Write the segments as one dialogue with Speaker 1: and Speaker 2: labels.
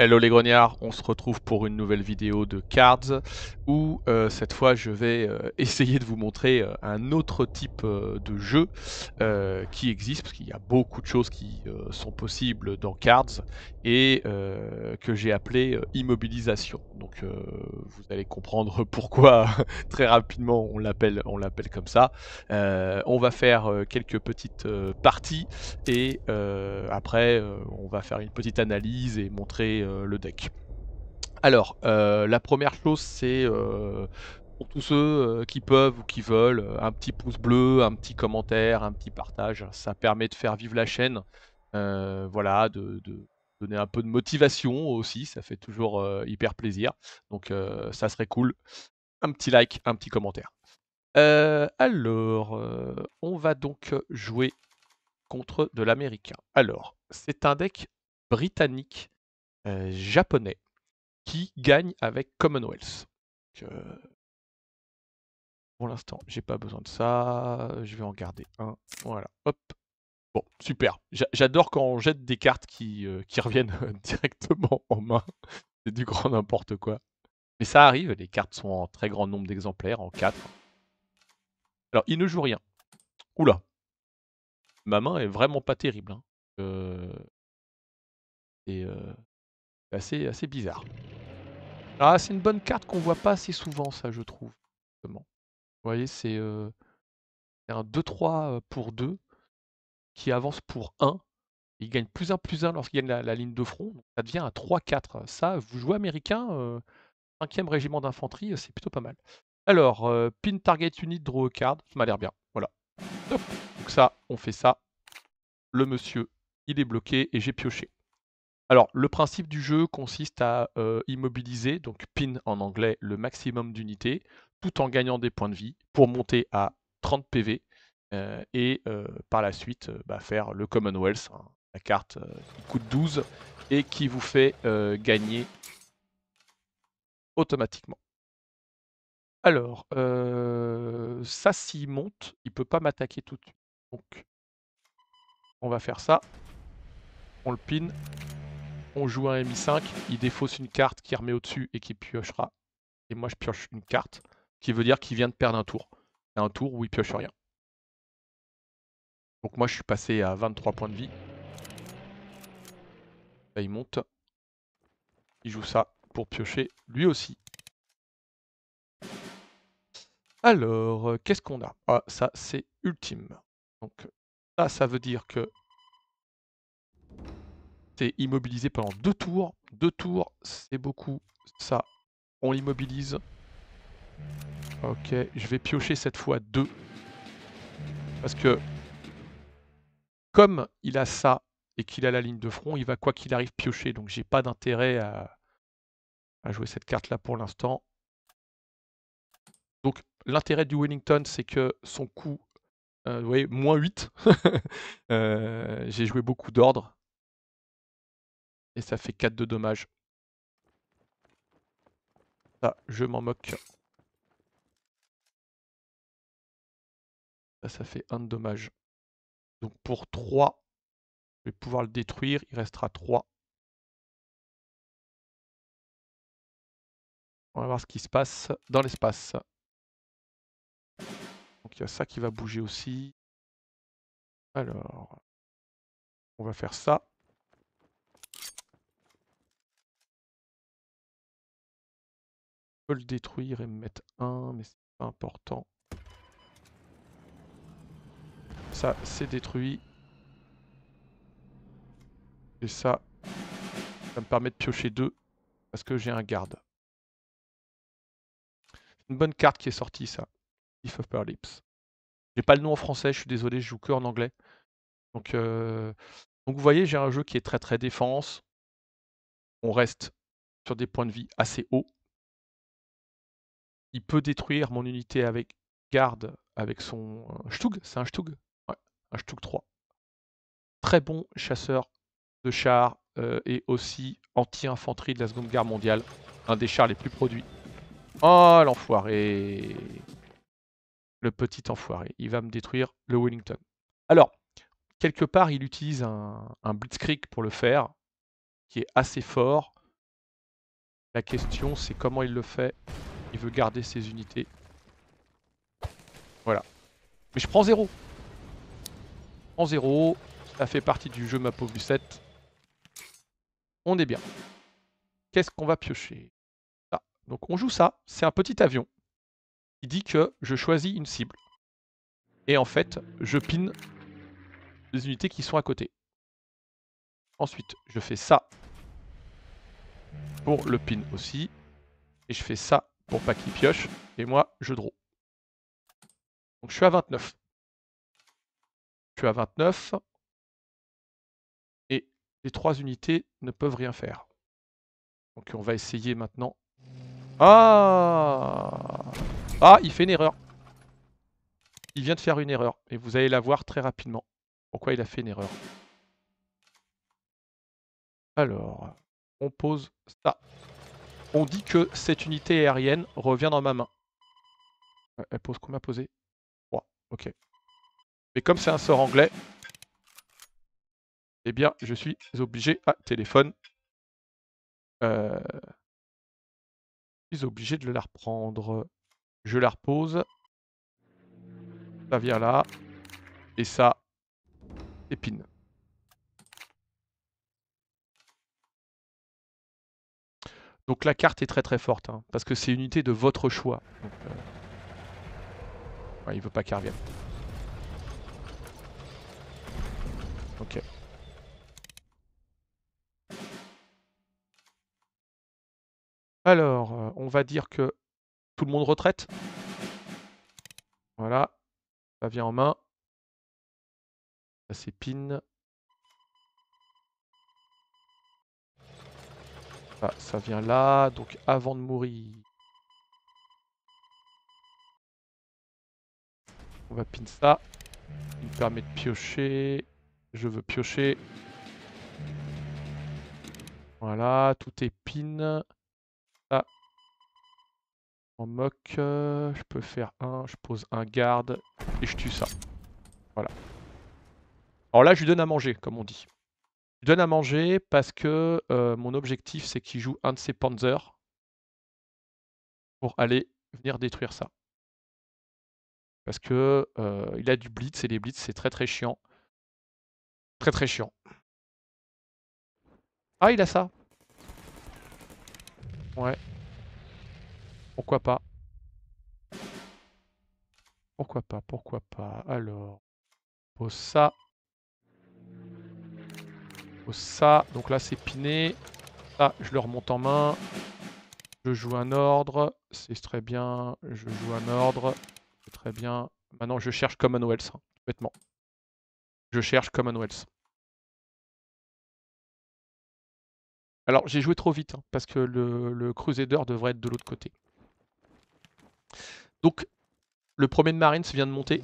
Speaker 1: Hello les grognards, on se retrouve pour une nouvelle vidéo de Cards où euh, cette fois je vais euh, essayer de vous montrer euh, un autre type de jeu qui existe parce qu'il y a beaucoup de choses qui sont possibles dans Cards et que j'ai appelé immobilisation. Donc vous allez comprendre pourquoi très rapidement on l'appelle on l'appelle comme ça. on va faire quelques petites parties et après on va faire une petite analyse et montrer euh, deck. Alors, euh, la première chose, c'est euh, pour tous ceux qui peuvent ou qui veulent, un petit pouce bleu, un petit commentaire, un petit partage. Ça permet de faire vivre la chaîne. voilà, de, donner un peu de motivation aussi, ça fait toujours hyper plaisir. Donc ça serait cool. Un petit like, un petit commentaire. alors, on va donc jouer contre de l'américain. Alors, c'est un deck britannique euh, japonais qui gagne avec Commonwealth. Euh, pour l'instant, j'ai pas besoin de ça. Je vais en garder un. Voilà, hop. Bon, super. J'adore quand on jette des cartes qui, euh, qui reviennent directement en main. C'est du grand n'importe quoi. Mais ça arrive, les cartes sont en très grand nombre d'exemplaires, en 4. Alors, il ne joue rien. Oula. Ma main est vraiment pas terrible. Hein. Et assez, assez bizarre. Ah, c'est une bonne carte qu'on voit pas assez souvent, ça, je trouve. Vous voyez, c'est euh, un 2-3 euh, pour 2 qui avance pour 1. Il gagne plus 1 plus 1 lorsqu'il gagne la, la, ligne de front. Donc ça devient un 3-4. Ça, vous jouez américain, 5e euh, régiment d'infanterie, c'est plutôt pas mal. Alors, pin target unit draw card, ça m'a l'air bien. Voilà. Donc ça, on fait ça. Le monsieur, il est bloqué et j'ai pioché. Alors, le principe du jeu consiste à euh, immobiliser, donc pin en anglais, le maximum d'unités, tout en gagnant des points de vie pour monter à 30 PV euh, et euh, par la suite bah, faire le Commonwealth, hein, la carte qui coûte 12 et qui vous fait gagner automatiquement. Alors, ça s'il monte, il peut pas m'attaquer tout de suite. Donc, on va faire ça. On le pin on joue un MI5, il défausse une carte qui remet au-dessus et qui piochera. Et moi je pioche une carte, qui veut dire qu'il vient de perdre un tour. Un tour où il pioche rien. Donc moi je suis passé à 23 points de vie. Là il monte. Il joue ça pour piocher lui aussi. Alors, euh, qu'est-ce qu'on a Ah, ça c'est ultime. Donc ça, ça veut dire que immobilisé pendant deux tours. Deux tours, c'est beaucoup. Ça, on l'immobilise. Ok, je vais piocher cette fois deux. Parce que, comme il a ça et qu'il a la ligne de front, il va quoi qu'il arrive piocher. Donc j'ai pas d'intérêt à, jouer cette carte là pour l'instant. Donc l'intérêt du Wellington, c'est que son coup euh, vous voyez, moins 8. Euh, j'ai joué beaucoup d'ordres. Et ça fait 4 de dommages. Ça, je m'en moque.
Speaker 2: Ça, ça fait 1 de dommage. Donc pour 3, je vais pouvoir le détruire. Il restera 3. On va voir ce qui se passe dans l'espace. Donc il y a ça qui va bouger aussi. Alors, on va faire ça. le détruire et me mettre
Speaker 1: un, mais c'est pas important. Ça, c'est détruit. Et ça, ça me permet de piocher deux, parce que j'ai un garde. une bonne carte qui est sortie, ça. If of Lips. J'ai pas le nom en français, je suis désolé, je joue que en anglais. Donc, euh, Donc vous voyez, j'ai un jeu qui est très très défense. On reste sur des points de vie assez hauts il peut détruire mon unité avec garde avec son Stug, c'est un Stug Ouais, un Stug 3. Très bon chasseur de chars euh, et aussi anti-infanterie de la Seconde Guerre mondiale. Un des chars les plus produits. Oh l'enfoiré Le petit enfoiré, il va me détruire le Wellington. Alors, quelque part, il utilise un Blitzkrieg pour le faire, qui est assez fort. La question, c'est comment il le fait il veut garder ses unités. Voilà. Mais je prends zéro. Je prends zéro. Ça fait partie du jeu Mapo pauvre 7. On est bien. Qu'est-ce qu'on va piocher ah, Donc on joue ça. C'est un petit avion. Il dit que je choisis une cible. Et en fait, je pin les unités qui sont à côté. Ensuite, je fais ça pour le pin aussi. Et je fais ça pour pas qu'il pioche. Et
Speaker 2: moi, je draw. Donc je suis à 29. Je suis à 29. Et les trois unités ne peuvent rien faire.
Speaker 1: Donc on va essayer maintenant. Ah Ah, il fait une erreur. Il vient de faire une erreur. Et vous allez la voir très rapidement. Pourquoi il a fait une erreur. Alors, on pose ça. On dit que cette unité aérienne revient dans ma main. Euh, elle pose combien posé. 3, ok. Mais comme c'est un sort anglais, eh bien, je suis obligé à ah, téléphone. Euh, je suis obligé de la reprendre. Je la repose. Ça vient là. Et ça épine. Donc la carte est très très forte, hein, parce que c'est une unité de votre choix. Euh, il ne il veut pas qu'elle revienne. Ok. Alors, euh, on va dire que tout le monde retraite. Voilà. Ça vient en main. Ça s'épine. ça vient là, donc avant de mourir. On va pin ça. Il me permet de piocher. Je veux piocher. Voilà, tout est pin. Ça. En moque, euh, je peux faire un. Je pose un garde et je tue ça. Voilà. Alors là, je lui donne à manger, comme on dit. Je donne à manger parce que euh, mon objectif, c'est qu'il joue un de ses panzers pour aller venir détruire
Speaker 2: ça. Parce que euh, il a du blitz et les blitz, c'est très très chiant. Très très chiant. Ah, il a ça.
Speaker 1: Ouais. Pourquoi pas Pourquoi pas Pourquoi pas Alors, pose ça ça. Donc là, c'est piné. ça je le remonte en main. Je joue un ordre. C'est très bien. Je
Speaker 2: joue un ordre. C'est très bien. Maintenant, je cherche Commonwealth. Hein, bêtement. Je cherche Commonwealth. Alors,
Speaker 1: j'ai joué trop vite, hein, parce que le, le Crusader devrait être de l'autre côté. Donc, le premier de Marines vient de monter.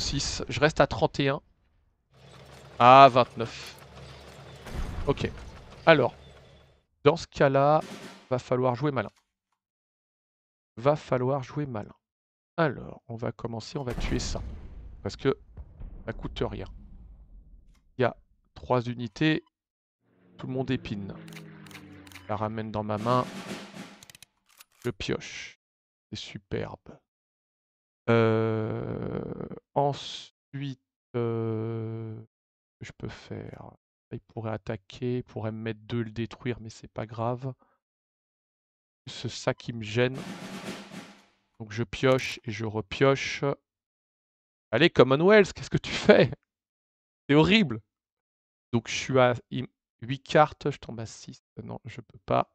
Speaker 1: 6. Je reste à 31. Ah 29. Ok. Alors, dans ce cas-là, va falloir jouer malin. Va falloir jouer malin. Alors, on va commencer, on va tuer ça. Parce que ça coûte rien. Il y a 3 unités. Tout le monde épine. Je la ramène dans ma main. Je pioche. C'est superbe. Euh... Ensuite, je peux faire. Bah, il pourrait attaquer, il pourrait me mettre deux le détruire, mais c'est pas grave. C'est ça qui me gêne. Donc je pioche et je repioche. Allez, Commonwealth, qu'est-ce que tu fais C'est horrible. Donc je suis à 8 cartes, je tombe à 6. Euh, non, je peux pas.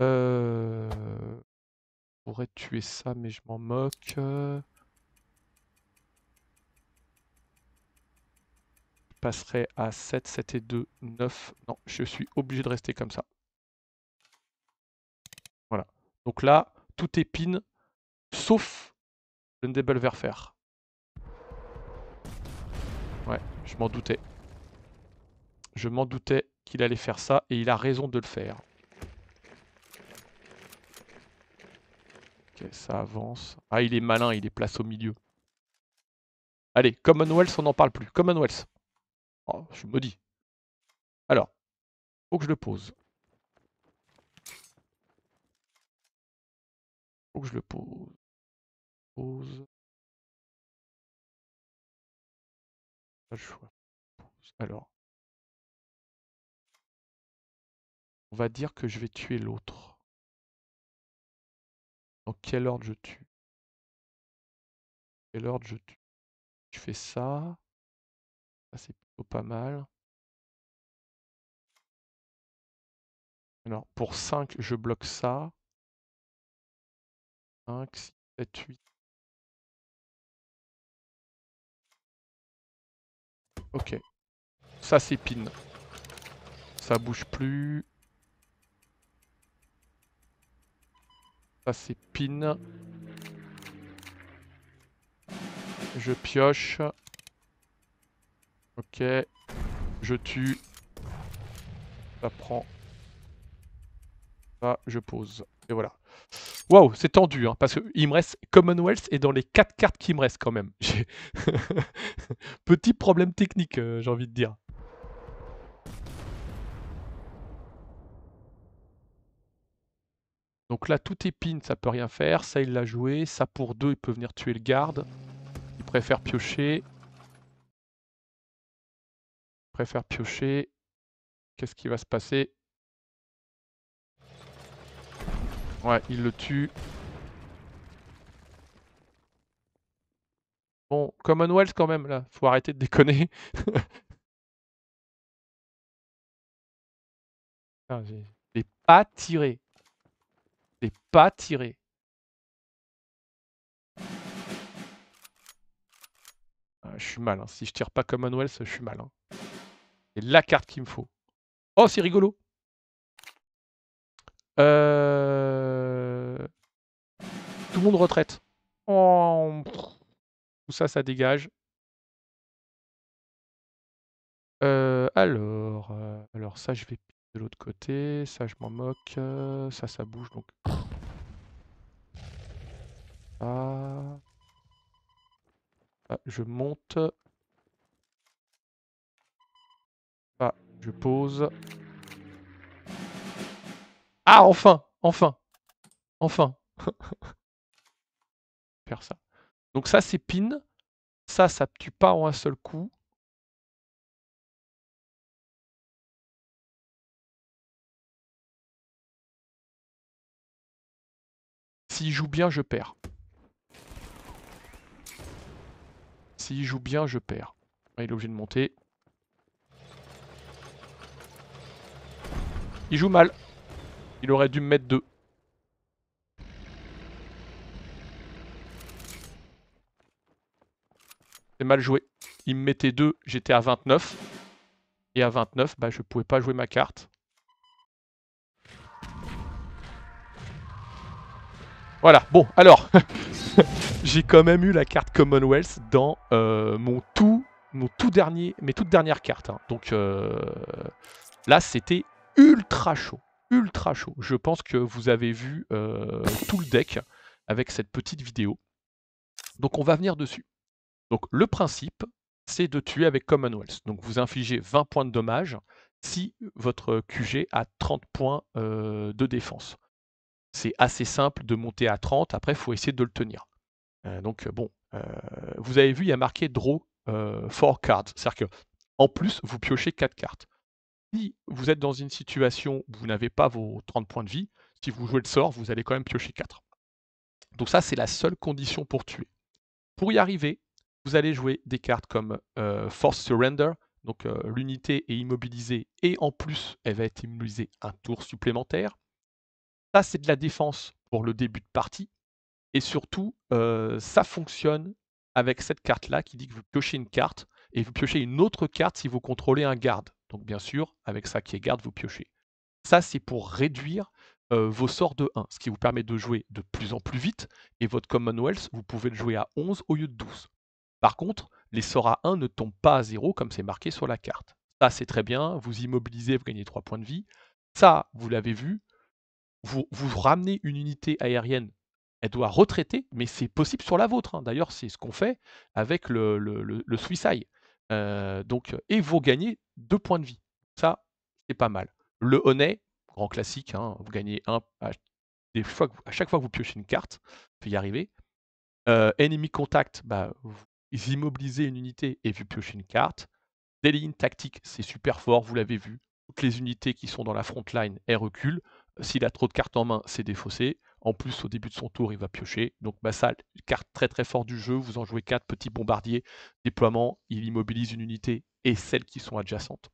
Speaker 1: Euh... Je pourrais tuer ça, mais je m'en moque. passerait à 7, 7 et 2, 9. Non, je suis obligé de rester comme ça. Voilà. Donc là, tout est pin, sauf le Ndebel vers Ouais, je m'en doutais. Je m'en doutais qu'il allait faire ça et il a raison de le faire. Ok, ça avance. Ah, il est malin, il est place au milieu. Allez, Commonwealth,
Speaker 2: on n'en parle plus. Commonwealth. Oh, je me dis, Alors, faut que je le pose. Faut que je le pose. Pose. Pas le choix. Alors. On va dire que je vais tuer l'autre. Dans quel ordre je tue Quel ordre je tue Je fais ça. ça c'est pas mal. Alors, pour 5, je bloque ça. 5, 6, 7, 8. Ok. Ça s'épine. Ça bouge
Speaker 1: plus. Ça s'épine. Je pioche. Ok. Je tue. Ça prend. Ça, je pose. Et voilà. Waouh, c'est tendu, hein, parce qu'il me reste Commonwealth et dans les 4 cartes qui me reste quand même. Petit problème technique, euh, j'ai envie de dire. Donc là, tout est pin, ça peut rien faire. Ça, il l'a joué. Ça, pour deux, il peut venir tuer le garde. Il préfère piocher
Speaker 2: préfère piocher. Qu'est-ce qui va se passer Ouais, il le tue.
Speaker 1: Bon, Commonwealth quand même, là. Faut
Speaker 2: arrêter de déconner. pas tiré. J'ai pas tiré.
Speaker 1: Ah, je suis mal. Hein. Si je tire pas Commonwealth, je suis mal. Hein la carte qu'il me faut. Oh, c'est rigolo. Euh, tout le monde retraite. Oh, tout ça, ça dégage. Euh, alors, euh, alors ça, je vais de l'autre côté. Ça, je m'en moque. ça, ça bouge donc. Ah, ah je monte. pose. Ah, enfin Enfin Enfin
Speaker 2: Faire ça. Donc ça, c'est pin. Ça, ça tue pas en un seul coup. S'il joue
Speaker 1: bien, je perds. S'il joue bien, je perds. Ah, il est obligé de monter. Il joue mal. Il aurait dû me mettre deux. C'est mal joué. Il me mettait 2, j'étais à 29. Et à 29, bah, je pouvais pas jouer ma carte. Voilà, bon, alors, j'ai quand même eu la carte Commonwealth dans euh, mon tout, mon tout dernier, mes toutes dernières cartes. Hein. Donc euh, là, c'était ultra chaud. Ultra chaud. Je pense que vous avez vu euh, tout le deck avec cette petite vidéo. Donc on va venir dessus. Donc le principe, c'est de tuer avec Commonwealth. Donc vous infligez 20 points de dommage si votre QG a 30 points euh, de défense. C'est assez simple de monter à 30, après il faut essayer de le tenir. Euh, donc bon, vous avez vu, il y a marqué draw 4 cards. C'est-à-dire qu'en en plus, vous piochez 4 cartes si vous êtes dans une situation où vous n'avez pas vos 30 points de vie, si vous jouez le sort, vous allez quand même piocher 4. Donc ça, c'est la seule condition pour tuer. Pour y arriver, vous allez jouer des cartes comme euh, Force Surrender, donc euh, l'unité est immobilisée et en plus, elle va être immobilisée un tour supplémentaire. Ça, c'est de la défense pour le début de partie. Et surtout, euh, ça fonctionne avec cette carte-là qui dit que vous piochez une carte et vous piochez une autre carte si vous contrôlez un garde. Donc bien sûr, avec ça qui est garde, vous piochez. Ça, c'est pour réduire vos sorts de 1, ce qui vous permet de jouer de plus en plus vite, et votre Commonwealth, vous pouvez le jouer à 11 au lieu de 12. Par contre, les sorts à 1 ne tombent pas à 0 comme c'est marqué sur la carte. Ça, c'est très bien, vous immobilisez, vous gagnez 3 points de vie. Ça, vous l'avez vu, vous, ramenez une unité aérienne elle doit retraiter, mais c'est possible sur la vôtre. Hein. D'ailleurs, c'est ce qu'on fait avec le, le suicide donc, et vous gagnez 2 points de vie. Ça, c'est pas mal. Le Honey, grand classique, hein, vous gagnez un à, à chaque fois que vous piochez une carte, vous pouvez y arriver. enemy contact, bah, vous immobilisez une unité et vous piochez une carte. Deline tactique, c'est super fort, vous l'avez vu. Toutes les unités qui sont dans la front line, elles reculent. S'il a trop de cartes en main, c'est défaussé. En plus, au début de son tour, il va piocher. Donc bah, ça, carte très très forte du jeu, vous en jouez 4, petits bombardiers, déploiement, il immobilise une unité et celles qui sont adjacentes.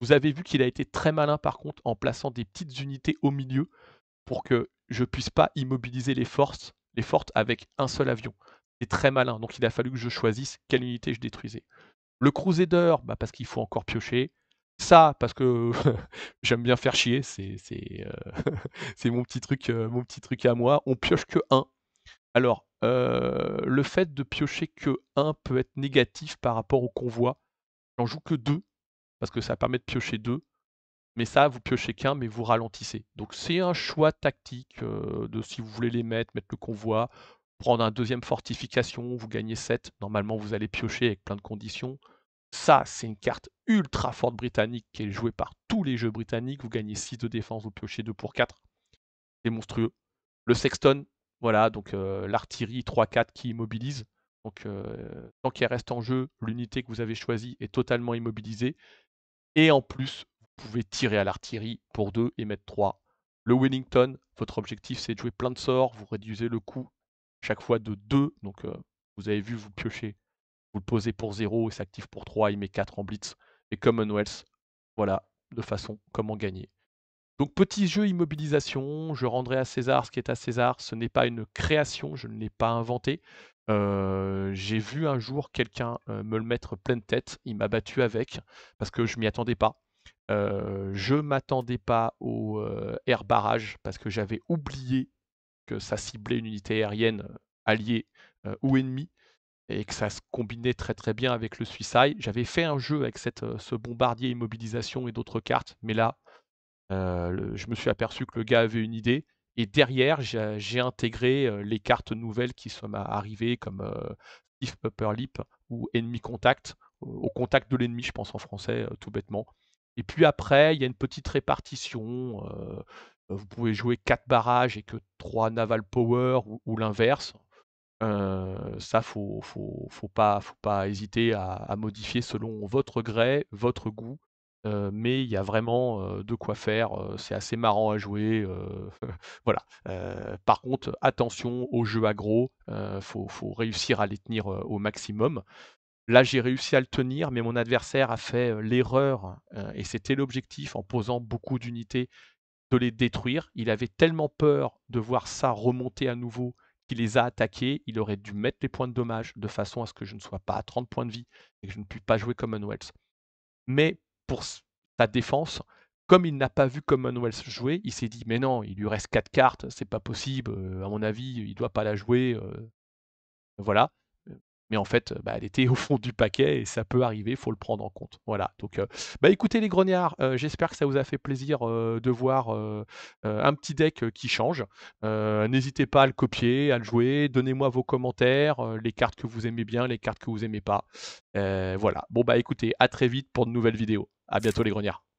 Speaker 1: Vous avez vu qu'il a été très malin par contre en plaçant des petites unités au milieu pour que je puisse pas immobiliser les forces, les fortes avec un seul avion. C'est très malin, donc il a fallu que je choisisse quelle unité je détruisais. Le Crusader, bah, parce qu'il faut encore piocher. Ça, parce que j'aime bien faire chier, c'est euh, mon, petit truc, euh, mon petit truc à moi. On pioche que 1. Alors, euh, le fait de piocher que 1 peut être négatif par rapport au convoi. J'en joue que 2, parce que ça permet de piocher 2. Mais ça, vous piochez qu'un, mais vous ralentissez. Donc c'est un choix tactique de si vous voulez les mettre, mettre le convoi, prendre un deuxième fortification, vous gagnez 7. Normalement, vous allez piocher avec plein de conditions. Ça, c'est une carte ultra forte britannique qui est jouée par tous les jeux britanniques. Vous gagnez 6 de défense, vous piochez 2 pour 4. C'est monstrueux. Le Sexton, voilà, donc euh, l'artillerie 3-4 qui immobilise. Donc euh, tant qu'il reste en jeu, l'unité que vous avez choisie est totalement immobilisée. Et en plus, vous pouvez tirer à l'artillerie pour 2 et mettre 3. Le Wellington, votre objectif c'est de jouer plein de sorts, vous réduisez le coût chaque fois de 2. Donc euh, vous avez vu, vous piochez, vous le posez pour 0, et s'active pour 3, il met 4 en blitz et Commonwealth. Voilà, de façon comment gagner. Donc petit jeu immobilisation, je rendrai à César ce qui est à César, ce n'est pas une création, je ne l'ai pas inventé. Euh, j'ai vu un jour quelqu'un euh, me le mettre pleine tête, il m'a battu avec, parce que je m'y attendais pas. Je euh, je m'attendais pas au air barrage, parce que j'avais oublié que ça ciblait une unité aérienne alliée ou ennemie et que ça se combinait très très bien avec le Suicide. J'avais fait un jeu avec cette, euh, ce bombardier immobilisation et d'autres cartes, mais là, euh, je me suis aperçu que le gars avait une idée. Et derrière, j'ai intégré euh, les cartes nouvelles qui sont arrivées, comme If Upper ou Ennemi Contact, au contact de l'ennemi, je pense en français, tout bêtement. Et puis après, il y a une petite répartition. vous pouvez jouer 4 barrages et que 3 naval power ou l'inverse. Euh, ça, faut, faut, faut, pas, hésiter à, modifier selon votre gré, votre goût. Euh, mais il y a vraiment euh, de quoi faire. c'est assez marrant à jouer. voilà. par contre, attention aux jeux agro Il faut, réussir à les tenir au maximum. Là, j'ai réussi à le tenir, mais mon adversaire a fait l'erreur, et c'était l'objectif en posant beaucoup d'unités, de les détruire. Il avait tellement peur de voir ça remonter à nouveau les a attaqués, il aurait dû mettre les points de dommage de façon à ce que je ne sois pas à 30 points de vie et que je ne puisse pas jouer Commonwealth. Mais pour sa défense, comme il n'a pas vu Commonwealth jouer, il s'est dit mais non, il lui reste 4 cartes, c'est pas possible, euh, à mon avis, il doit pas la jouer. Euh, voilà mais en fait, bah, elle était au fond du paquet et ça peut arriver, il faut le prendre en compte. Voilà, donc euh, bah, écoutez les grognards, euh, j'espère que ça vous a fait plaisir euh, de voir un petit deck qui change. N'hésitez pas à le copier, à le jouer, donnez-moi vos commentaires, les cartes que vous aimez bien, les cartes que vous aimez pas. voilà,
Speaker 2: bon bah écoutez, à très vite pour de nouvelles vidéos. À bientôt les grognards.